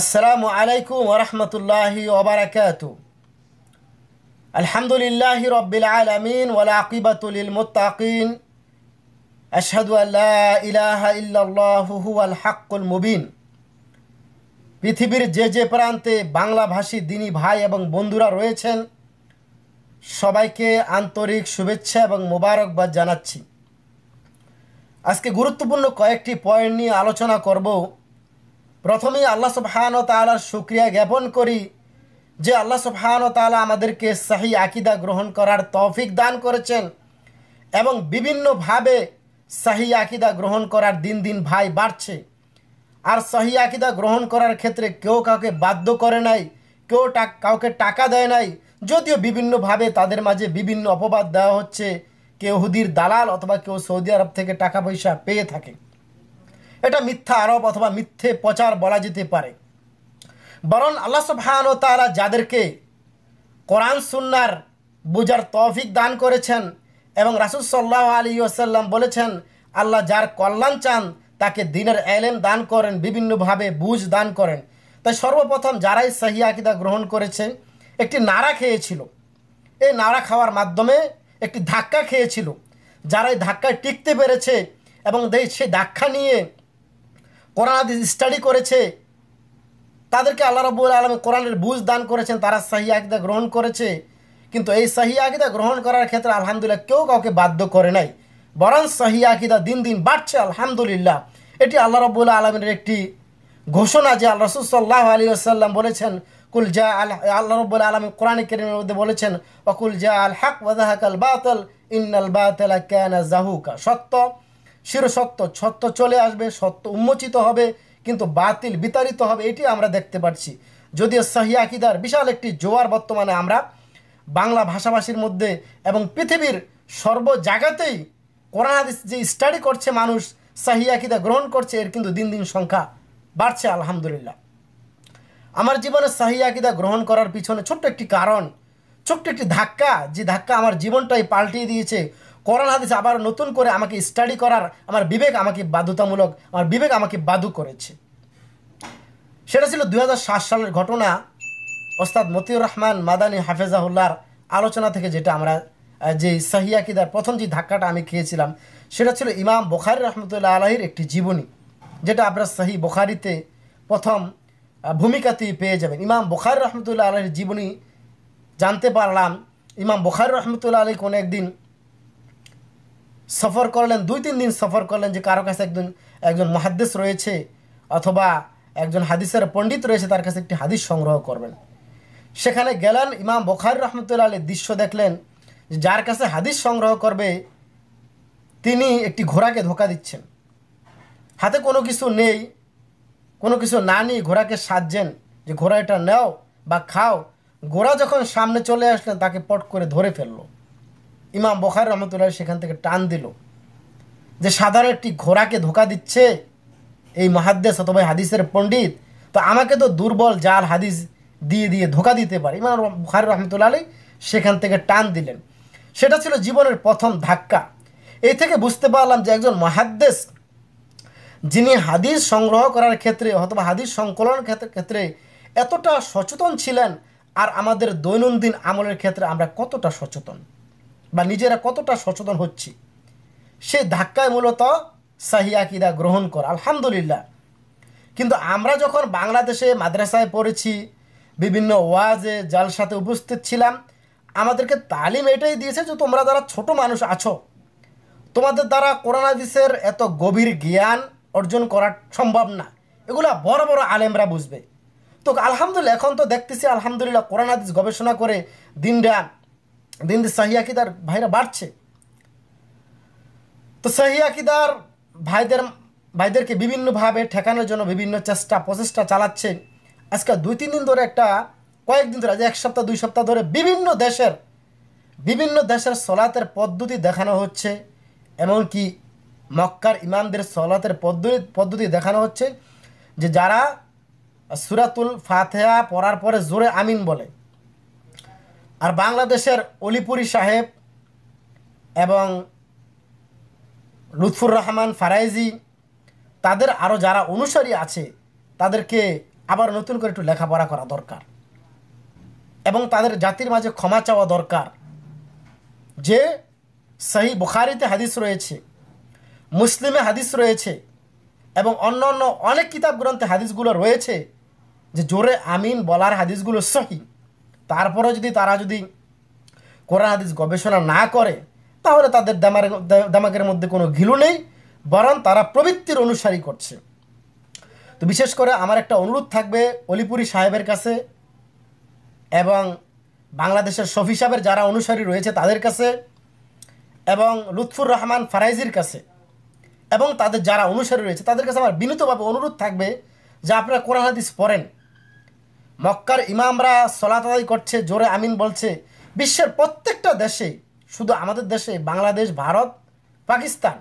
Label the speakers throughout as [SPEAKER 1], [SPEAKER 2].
[SPEAKER 1] আসসালামু আলাইকুম ওরহমতুল্লাহি আলহামদুলিল্লাহ রব্বিল আলমিন ওলাকিবাতুল মোত্তাকিন আশহাদু আল্লাহ ইলাহা ইল্লাল্লাহু আল হাক্কুল মুবিন পৃথিবীর যে যে প্রান্তে বাংলাভাষী দিনী ভাই এবং বন্ধুরা রয়েছেন সবাইকে আন্তরিক শুভেচ্ছা এবং মোবারকবাদ জানাচ্ছি আজকে গুরুত্বপূর্ণ কয়েকটি পয়েন্ট নিয়ে আলোচনা করব প্রথমেই আল্লাহ ও তালার শুক্রিয়া জ্ঞাপন করি যে আল্লাহ ও তালা আমাদেরকে সাহি আকিদা গ্রহণ করার তৌফিক দান করেছেন এবং বিভিন্নভাবে সাহি আকিদা গ্রহণ করার দিন দিন ভাই বাড়ছে আর সাহি আকিদা গ্রহণ করার ক্ষেত্রে কেউ কাউকে বাধ্য করে নাই কেউ কাউকে টাকা দেয় নাই যদিও বিভিন্নভাবে তাদের মাঝে বিভিন্ন অপবাদ দেওয়া হচ্ছে কেউ হুদির দালাল অথবা কেউ সৌদি আরব থেকে টাকা পয়সা পেয়ে থাকে এটা মিথ্যা আরোপ অথবা মিথ্যে প্রচার বলা যেতে পারে বরং আল্লাহ সুবহান ও তারা যাদেরকে কোরআন সুন্নার বুজার তৌফিক দান করেছেন এবং রাসুল সাল্লাহ আলী ওসাল্লাম বলেছেন আল্লাহ যার কল্যাণ চান তাকে দিনের এলেম দান করেন বিভিন্নভাবে বুঝ দান করেন তাই সর্বপ্রথম যারাই সাহি আকিদা গ্রহণ করেছে একটি নাড়া খেয়েছিল এই নাড়া খাওয়ার মাধ্যমে একটি ধাক্কা খেয়েছিল যারাই ধাক্কায় টিকতে পেরেছে এবং সেই ধাক্কা নিয়ে কোরআন স্টাডি করেছে তাদেরকে আল্লাহ রব্বুল আলমে কোরআনের বুঝ দান করেছেন তারা সাহি আকিদা গ্রহণ করেছে কিন্তু এই সাহি আকিদা গ্রহণ করার ক্ষেত্রে আলহামদুলিল্লাহ কেউ কাউকে বাধ্য করে নাই বরং সাহি আকিদা দিন দিন বাড়ছে আলহামদুলিল্লাহ এটি আল্লাহ রবুল আলমের একটি ঘোষণা যে আল্লাহ রসুল্লাহ আলী আসাল্লাম বলেছেন কুল জা আল আল্লাহ রব্বুল আলম কোরআন কেরিমের মধ্যে বলেছেন অকুল জা আল হাক ওয়াদাহাক আল বাতল ইন্নাল বাতলা ক্যানা জাহুকা সত্য শির সত্য চলে আসবে সত্য উন্মোচিত হবে কিন্তু বাতিল বিতাড়িত হবে এটি আমরা দেখতে পাচ্ছি যদিও সাহি আকিদার বিশাল একটি জোয়ার বর্তমানে আমরা বাংলা ভাষাভাষীর মধ্যে এবং পৃথিবীর সর্ব জায়গাতেই কোরআন হাদিস যে স্টাডি করছে মানুষ সাহিয়াকিদা আকিদা গ্রহণ করছে এর কিন্তু দিন দিন সংখ্যা বাড়ছে আলহামদুলিল্লাহ আমার জীবনে সাহি আকিদা গ্রহণ করার পিছনে ছোট্ট একটি কারণ ছোট্ট একটি ধাক্কা যে ধাক্কা আমার জীবনটাই পাল্টিয়ে দিয়েছে কোরআন হাদিস আবার নতুন করে আমাকে স্টাডি করার আমার বিবেক আমাকে বাধ্যতামূলক আমার বিবেক আমাকে বাধু করেছে সেটা ছিল দুই সালের ঘটনা ওস্তাদ মতিউর রহমান মাদানী হাফেজাহুল্লার আলোচনা থেকে যেটা আমরা যে সাহিয়াকিদার প্রথম যে ধাক্কাটা আমি খেয়েছিলাম সেটা ছিল ইমাম বখারি রহমতুল্লাহ আলাহির একটি জীবনী যেটা আপনার সাহি বখারিতে প্রথম ভূমিকাতেই পেয়ে যাবেন ইমাম বখারি রহমতুল্লাহ আলাহির জীবনী জানতে পারলাম ইমাম বখারি রহমতুল্লাহ আলী কোনো একদিন সফর করলেন দুই তিন দিন সফর করলেন যে কারো কাছে একজন একজন মহাদ্দেশ রয়েছে অথবা একজন হাদিসের পণ্ডিত রয়েছে তার কাছে একটি হাদিস সংগ্রহ করবেন সেখানে গেলেন ইমাম বখারি রহমতুল্লা আলীর দৃশ্য দেখলেন যার কাছে হাদিস সংগ্রহ করবে তিনি একটি ঘোড়াকে ধোকা দিচ্ছেন হাতে কোনো কিছু নেই কোনো কিছু না নিয়ে ঘোড়াকে সাজছেন যে ঘোড়া এটা নেও বা খাও ঘোড়া যখন সামনে চলে আসলেন তাকে পট করে ধরে ফেললো ইমাম বখার রহমতুল্লাহ সেখান থেকে টান দিল যে সাধারণ একটি ঘোড়াকে ধোকা দিচ্ছে এই মহাদ্দেশ অথবা হাদিসের পণ্ডিত তো আমাকে তো দুর্বল জাল হাদিস দিয়ে দিয়ে ধোকা দিতে পারে ইমাম বুখারি রহমতুল্লা আলী সেখান থেকে টান দিলেন সেটা ছিল জীবনের প্রথম ধাক্কা এই থেকে বুঝতে পারলাম যে একজন মহাদ্দেশ যিনি হাদিস সংগ্রহ করার ক্ষেত্রে অথবা হাদিস সংকলনের ক্ষেত্রে ক্ষেত্রে এতটা সচেতন ছিলেন আর আমাদের দৈনন্দিন আমলের ক্ষেত্রে আমরা কতটা সচেতন বা নিজেরা কতটা সচেতন হচ্ছি সে ধাক্কায় মূলত সাহি আকিদা গ্রহণ কর আলহামদুলিল্লাহ কিন্তু আমরা যখন বাংলাদেশে মাদ্রাসায় পড়েছি বিভিন্ন ওয়াজে জাল সাথে উপস্থিত ছিলাম আমাদেরকে তালিম এটাই দিয়েছে যে তোমরা যারা ছোট মানুষ আছো তোমাদের দ্বারা করোনাদিসের এত গভীর জ্ঞান অর্জন করা সম্ভব না এগুলো বড় বড় আলেমরা বুঝবে তো আলহামদুলিল্লাহ এখন তো দেখতেছি আলহামদুলিল্লাহ করোনাদিস গবেষণা করে দিন রান দিন দিন সাহি আকিদার ভাইরা বাড়ছে তো সাহি আকিদার ভাইদের ভাইদেরকে বিভিন্নভাবে ঠেকানোর জন্য বিভিন্ন চেষ্টা প্রচেষ্টা চালাচ্ছে আজকে দুই তিন দিন ধরে একটা কয়েকদিন ধরে এক সপ্তাহ দুই সপ্তাহ ধরে বিভিন্ন দেশের বিভিন্ন দেশের সলাতের পদ্ধতি দেখানো হচ্ছে এমনকি মক্কার ইমামদের সলাতের পদ্ধতি পদ্ধতি দেখানো হচ্ছে যে যারা সুরাতুল ফাতেহা পড়ার পরে জোরে আমিন বলে আর বাংলাদেশের অলিপুরি সাহেব এবং লুৎফুর রহমান ফারাইজি তাদের আরও যারা অনুসারী আছে তাদেরকে আবার নতুন করে একটু লেখাপড়া করা দরকার এবং তাদের জাতির মাঝে ক্ষমা চাওয়া দরকার যে সেই বুখারিতে হাদিস রয়েছে মুসলিমে হাদিস রয়েছে এবং অন্য অন্য অনেক কিতাব গ্রন্থে হাদিসগুলো রয়েছে যে জোরে আমিন বলার হাদিসগুলো সহি তারপরে যদি তারা যদি কোরআন হাদিস গবেষণা না করে তাহলে তাদের দামার দামাকের মধ্যে কোনো ঘিলু নেই বরং তারা প্রবৃত্তির অনুসারী করছে তো বিশেষ করে আমার একটা অনুরোধ থাকবে অলিপুরি সাহেবের কাছে এবং বাংলাদেশের শফি সাহেবের যারা অনুসারী রয়েছে তাদের কাছে এবং লুৎফুর রহমান ফারাইজির কাছে এবং তাদের যারা অনুসারী রয়েছে তাদের কাছে আমার বিনীতভাবে অনুরোধ থাকবে যে আপনারা কোরআন হাদিস পড়েন মক্কার ইমামরা সলাতদাই করছে জোরে আমিন বলছে বিশ্বের প্রত্যেকটা দেশে শুধু আমাদের দেশে বাংলাদেশ ভারত পাকিস্তান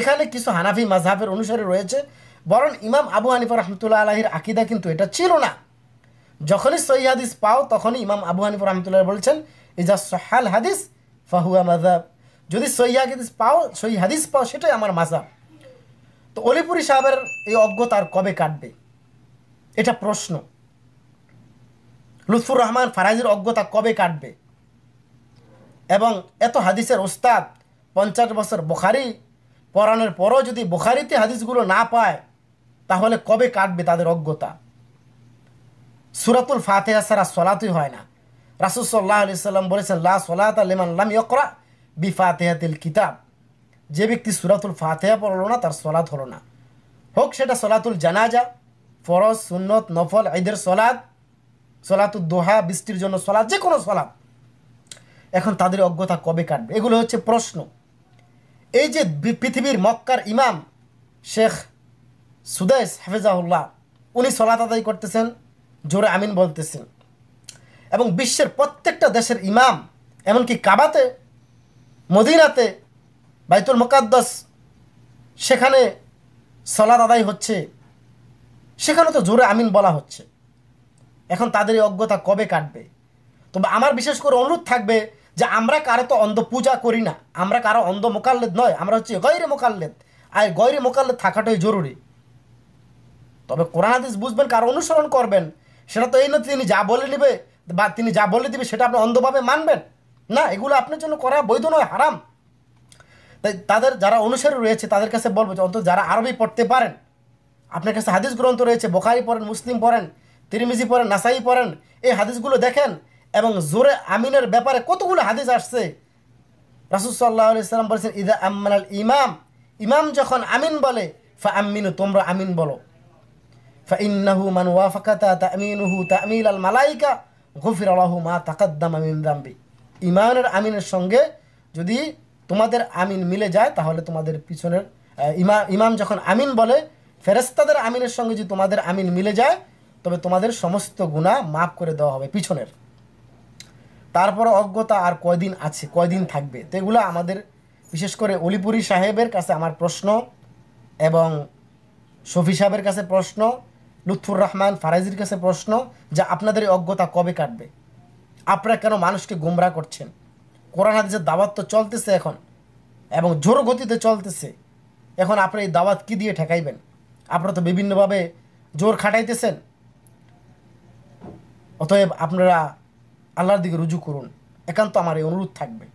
[SPEAKER 1] এখানে কিছু হানাফি মাঝহাবের অনুসারে রয়েছে বরং ইমাম আবু হানিফা রহমতুল্লাহ আলাহির আকিদা কিন্তু এটা ছিল না যখনই সহি হাদিস পাও তখনই ইমাম আবু হানিফা রহমতুল্লাহ বলছেন ইজা সহাল হাদিস ফাহুয়া মাজাব যদি সহি হাদিস পাও সহি হাদিস পাও সেটাই আমার মাজাব তো অলিপুরি সাহেবের এই অজ্ঞতার কবে কাটবে এটা প্রশ্ন লুৎফুর রহমান ফারাজির অজ্ঞতা কবে কাটবে এবং এত হাদিসের ওস্তাদ পঞ্চাশ বছর বোখারি পড়ানোর পরও যদি বোখারিতে হাদিসগুলো না পায় তাহলে কবে কাটবে তাদের অজ্ঞতা সুরাতুল ফাতেহা সারা সলাতুই হয় না রাসুল সাল্লাহ আলি সাল্লাম বলেছেন লা সলাত আলিমান্লাম ইকরা বি ফাতেহাতিল কিতাব যে ব্যক্তি সুরাতুল ফাতেহা পড়লো না তার সলাত হলো না হোক সেটা সলাতুল জানাজা ফরজ সুনত নফল ঈদের সলাদ সলাতুর দোহা বৃষ্টির জন্য সলাদ যে কোনো সলাদ এখন তাদের অজ্ঞতা কবে কাটবে এগুলো হচ্ছে প্রশ্ন এই যে পৃথিবীর মক্কার ইমাম শেখ সুদেশ হাফেজাউল্লাহ উনি সলাত আদায় করতেছেন জোরে আমিন বলতেছেন এবং বিশ্বের প্রত্যেকটা দেশের ইমাম এমনকি কাবাতে মদিনাতে বাইতুল মোকাদ্দস সেখানে সলাদ আদায় হচ্ছে সেখানে তো জোরে আমিন বলা হচ্ছে এখন তাদের এই অজ্ঞতা কবে কাটবে তবে আমার বিশেষ করে অনুরোধ থাকবে যে আমরা কারো তো অন্ধ পূজা করি না আমরা কারো অন্ধ মোকাল্লেদ নয় আমরা হচ্ছে গৈরে মোকাল্লেদ আর গৈরে মোকাল্লেদ থাকাটাই জরুরি তবে কোরআন হাদিস বুঝবেন কারো অনুসরণ করবেন সেটা তো এই না তিনি যা বলে নেবে বা তিনি যা বলে দিবে সেটা আপনি অন্ধভাবে মানবেন না এগুলো আপনার জন্য করা বৈধ নয় হারাম তাই তাদের যারা অনুসারী রয়েছে তাদের কাছে বলবো যে অন্তত যারা আরবি পড়তে পারেন আপনার কাছে হাদিস গ্রন্থ রয়েছে বোখারি পড়েন মুসলিম পড়েন তিরমিজি পড়েন নাসাই পড়েন এই হাদিসগুলো দেখেন এবং জোরে আমিনের ব্যাপারে কতগুলো হাদিস আসছে রাসুল সাল্লাহ ইসলাম বলেছেন ইদা আমানাল ইমাম ইমাম যখন আমিন বলে ফা আমিনু তোমরা আমিন বলো ফা ইন্নাহু মান ওয়াফাকাতা তামিনুহু তামিল আল মালাইকা গফির আলাহু মা তাকাদ্দাম আমিন রাম্বি ইমানের আমিনের সঙ্গে যদি তোমাদের আমিন মিলে যায় তাহলে তোমাদের পিছনের ইমা ইমাম যখন আমিন বলে ফেরেস্তাদের আমিনের সঙ্গে যদি তোমাদের আমিন মিলে যায় তবে তোমাদের সমস্ত গুণা মাফ করে দেওয়া হবে পিছনের তারপর অজ্ঞতা আর কয়দিন আছে কয়দিন থাকবে তো এগুলো আমাদের বিশেষ করে অলিপুরি সাহেবের কাছে আমার প্রশ্ন এবং শফি সাহেবের কাছে প্রশ্ন লুৎফুর রহমান ফারাজির কাছে প্রশ্ন যে আপনাদের এই অজ্ঞতা কবে কাটবে আপনারা কেন মানুষকে গুমরা করছেন কোরআন হাদিসের দাওয়াত তো চলতেছে এখন এবং জোর গতিতে চলতেছে এখন আপনার এই দাওয়াত কী দিয়ে ঠেকাইবেন আপনারা তো বিভিন্নভাবে জোর খাটাইতেছেন অতএব আপনারা আল্লাহর দিকে রুজু করুন একান্ত আমার এই অনুরোধ থাকবে